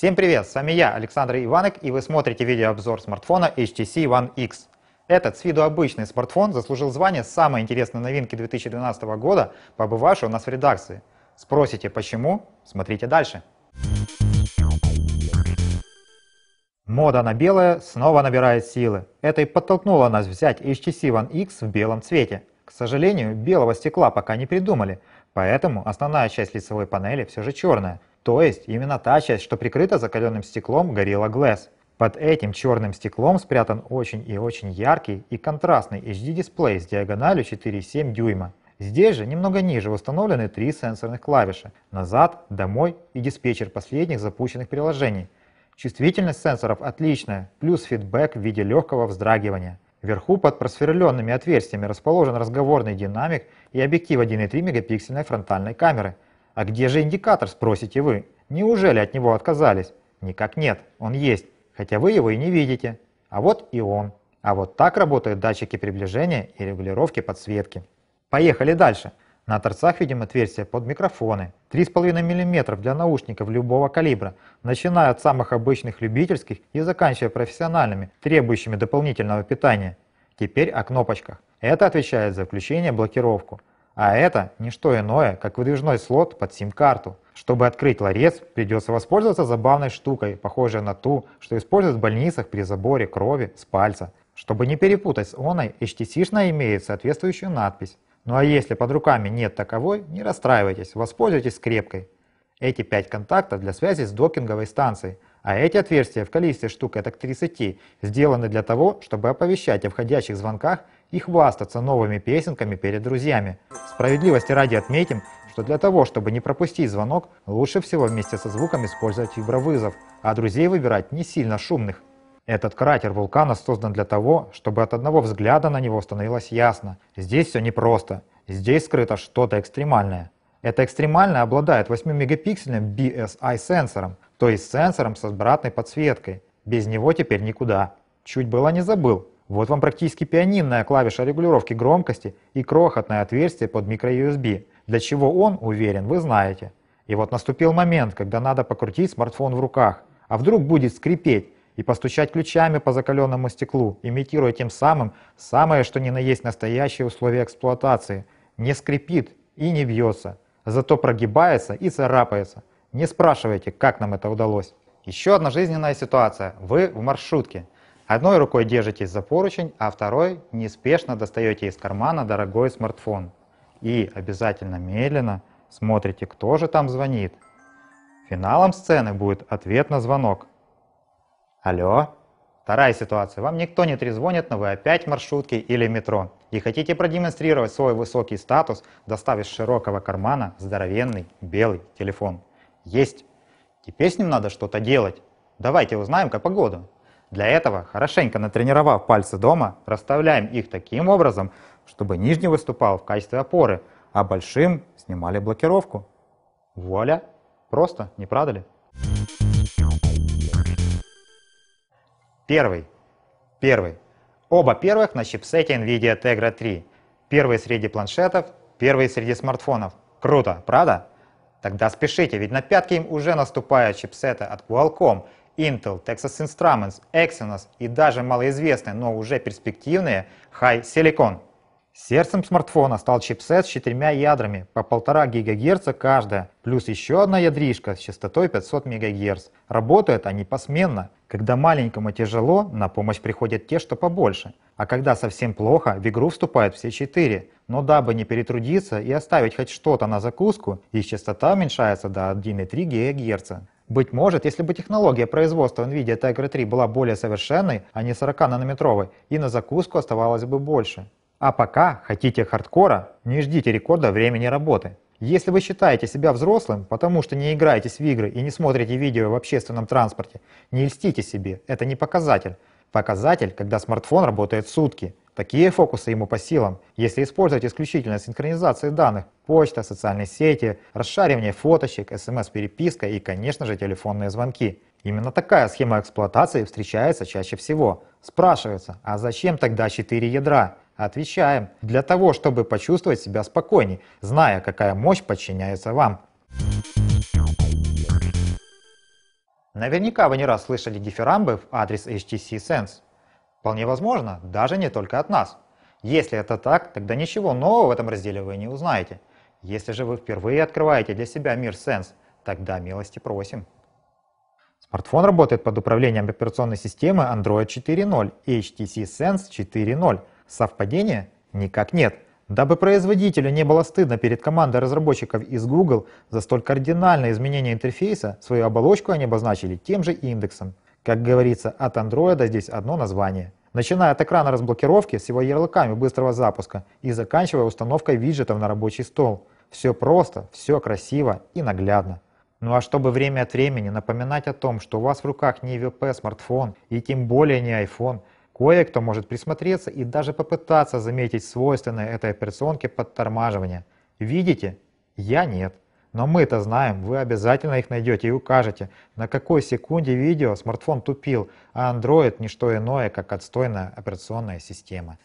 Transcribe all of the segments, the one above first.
Всем привет, с вами я, Александр Иванок, и вы смотрите видеообзор смартфона HTC One X. Этот с виду обычный смартфон заслужил звание самой интересной новинки 2012 года, побывавшей у нас в редакции. Спросите почему? Смотрите дальше. Мода на белое снова набирает силы. Это и подтолкнуло нас взять HTC One X в белом цвете. К сожалению, белого стекла пока не придумали, поэтому основная часть лицевой панели все же черная – то есть именно та часть, что прикрыта закаленным стеклом Gorilla Glass. Под этим черным стеклом спрятан очень и очень яркий и контрастный HD-дисплей с диагональю 4,7 дюйма. Здесь же немного ниже установлены три сенсорных клавиши – назад, домой и диспетчер последних запущенных приложений. Чувствительность сенсоров отличная, плюс фидбэк в виде легкого вздрагивания. Вверху под просверленными отверстиями расположен разговорный динамик и объектив 1,3 мегапиксельной фронтальной камеры – а где же индикатор, спросите вы? Неужели от него отказались? Никак нет, он есть, хотя вы его и не видите. А вот и он. А вот так работают датчики приближения и регулировки подсветки. Поехали дальше. На торцах видим отверстия под микрофоны. 3,5 мм для наушников любого калибра, начиная от самых обычных любительских и заканчивая профессиональными, требующими дополнительного питания. Теперь о кнопочках. Это отвечает за включение блокировку. А это не что иное, как выдвижной слот под сим-карту. Чтобы открыть ларец, придется воспользоваться забавной штукой, похожей на ту, что используют в больницах при заборе крови с пальца. Чтобы не перепутать с оной, HTC-шная имеет соответствующую надпись. Ну а если под руками нет таковой, не расстраивайтесь, воспользуйтесь скрепкой. Эти 5 контактов для связи с докинговой станцией, а эти отверстия в количестве штук это к 30 сделаны для того, чтобы оповещать о входящих звонках и хвастаться новыми песенками перед друзьями. Справедливости ради отметим, что для того, чтобы не пропустить звонок, лучше всего вместе со звуком использовать вибровызов, а друзей выбирать не сильно шумных. Этот кратер вулкана создан для того, чтобы от одного взгляда на него становилось ясно. Здесь все непросто, здесь скрыто что-то экстремальное. Это экстремальное обладает 8-мегапиксельным BSI-сенсором, то есть сенсором со обратной подсветкой. Без него теперь никуда. Чуть было не забыл, вот вам практически пианинная клавиша регулировки громкости и крохотное отверстие под microUSB. Для чего он, уверен, вы знаете. И вот наступил момент, когда надо покрутить смартфон в руках. А вдруг будет скрипеть и постучать ключами по закаленному стеклу, имитируя тем самым самое, что ни на есть настоящие условия эксплуатации. Не скрипит и не бьется, зато прогибается и царапается. Не спрашивайте, как нам это удалось. Еще одна жизненная ситуация. Вы в маршрутке. Одной рукой держитесь за поручень, а второй неспешно достаете из кармана дорогой смартфон. И обязательно медленно смотрите, кто же там звонит. Финалом сцены будет ответ на звонок. Алло? Вторая ситуация. Вам никто не трезвонит, но вы опять в маршрутке или метро. И хотите продемонстрировать свой высокий статус, доставив с широкого кармана здоровенный белый телефон. Есть. Теперь с ним надо что-то делать. Давайте узнаем как погода. Для этого, хорошенько натренировав пальцы дома, расставляем их таким образом, чтобы нижний выступал в качестве опоры, а большим снимали блокировку. Вуаля! Просто, не правда ли? Первый. Первый. Оба первых на чипсете NVIDIA Tegra 3. Первый среди планшетов, первый среди смартфонов. Круто, правда? Тогда спешите, ведь на пятки им уже наступают чипсеты от Qualcomm – Intel, Texas Instruments, Exynos и даже малоизвестные, но уже перспективные High Silicon. Сердцем смартфона стал чипсет с четырьмя ядрами по 1,5 ГГц каждая, плюс еще одна ядришка с частотой 500 МГц. Работают они посменно. Когда маленькому тяжело, на помощь приходят те, что побольше. А когда совсем плохо, в игру вступают все четыре. Но дабы не перетрудиться и оставить хоть что-то на закуску, их частота уменьшается до 1,3 ГГц. Быть может, если бы технология производства NVIDIA Tegra 3 была более совершенной, а не 40-нанометровой, и на закуску оставалось бы больше. А пока хотите хардкора, не ждите рекорда времени работы. Если вы считаете себя взрослым, потому что не играетесь в игры и не смотрите видео в общественном транспорте, не льстите себе, это не показатель. Показатель, когда смартфон работает сутки, Такие фокусы ему по силам, если использовать исключительно синхронизацию данных, почта, социальные сети, расшаривание фоточек, смс-переписка и, конечно же, телефонные звонки. Именно такая схема эксплуатации встречается чаще всего. Спрашивается, а зачем тогда 4 ядра? Отвечаем, для того, чтобы почувствовать себя спокойней, зная, какая мощь подчиняется вам. Наверняка вы не раз слышали дифирамбы в адрес HTC Sense. Вполне возможно, даже не только от нас. Если это так, тогда ничего нового в этом разделе вы не узнаете. Если же вы впервые открываете для себя мир Sense, тогда милости просим. Смартфон работает под управлением операционной системы Android 4.0 и HTC Sense 4.0. Совпадение? Никак нет. Дабы производителю не было стыдно перед командой разработчиков из Google за столь кардинальное изменение интерфейса, свою оболочку они обозначили тем же индексом – как говорится, от андроида здесь одно название. Начиная от экрана разблокировки с его ярлыками быстрого запуска и заканчивая установкой виджетов на рабочий стол. Все просто, все красиво и наглядно. Ну а чтобы время от времени напоминать о том, что у вас в руках не ВП а смартфон и тем более не iPhone, кое-кто может присмотреться и даже попытаться заметить свойственное этой операционке подтормаживание. Видите? Я нет. Но мы-то знаем, вы обязательно их найдете и укажете, на какой секунде видео смартфон тупил, а Android не что иное, как отстойная операционная система.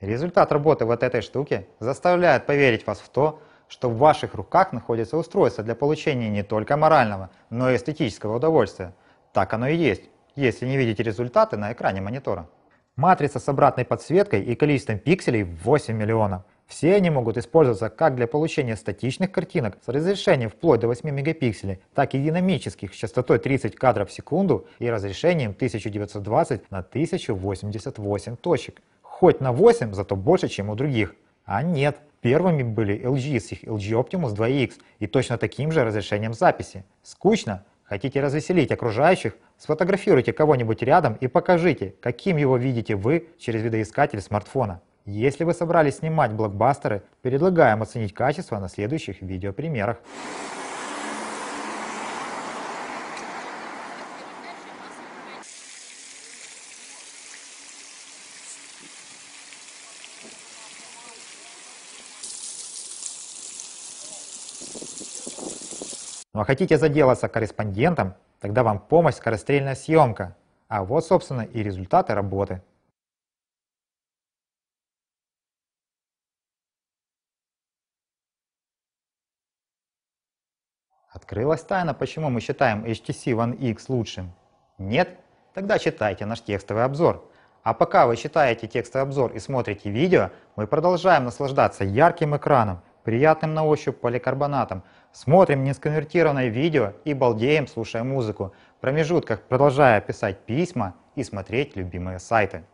Результат работы вот этой штуки заставляет поверить вас в то, что в ваших руках находится устройство для получения не только морального, но и эстетического удовольствия. Так оно и есть, если не видите результаты на экране монитора. Матрица с обратной подсветкой и количеством пикселей 8 миллионов – все они могут использоваться как для получения статичных картинок с разрешением вплоть до 8 мегапикселей, так и динамических с частотой 30 кадров в секунду и разрешением 1920 на 1088 точек. Хоть на 8, зато больше, чем у других. А нет, первыми были LG с их LG Optimus 2X и точно таким же разрешением записи. Скучно? Хотите развеселить окружающих? Сфотографируйте кого-нибудь рядом и покажите, каким его видите вы через видоискатель смартфона. Если вы собрались снимать блокбастеры, предлагаем оценить качество на следующих видеопримерах. Ну а хотите заделаться корреспондентом? Тогда вам помощь скорострельная съемка. А вот, собственно, и результаты работы. Открылась тайна, почему мы считаем HTC One X лучшим? Нет? Тогда читайте наш текстовый обзор. А пока вы читаете текстовый обзор и смотрите видео, мы продолжаем наслаждаться ярким экраном, приятным на ощупь поликарбонатом, смотрим несконвертированное видео и балдеем, слушая музыку, в промежутках продолжая писать письма и смотреть любимые сайты.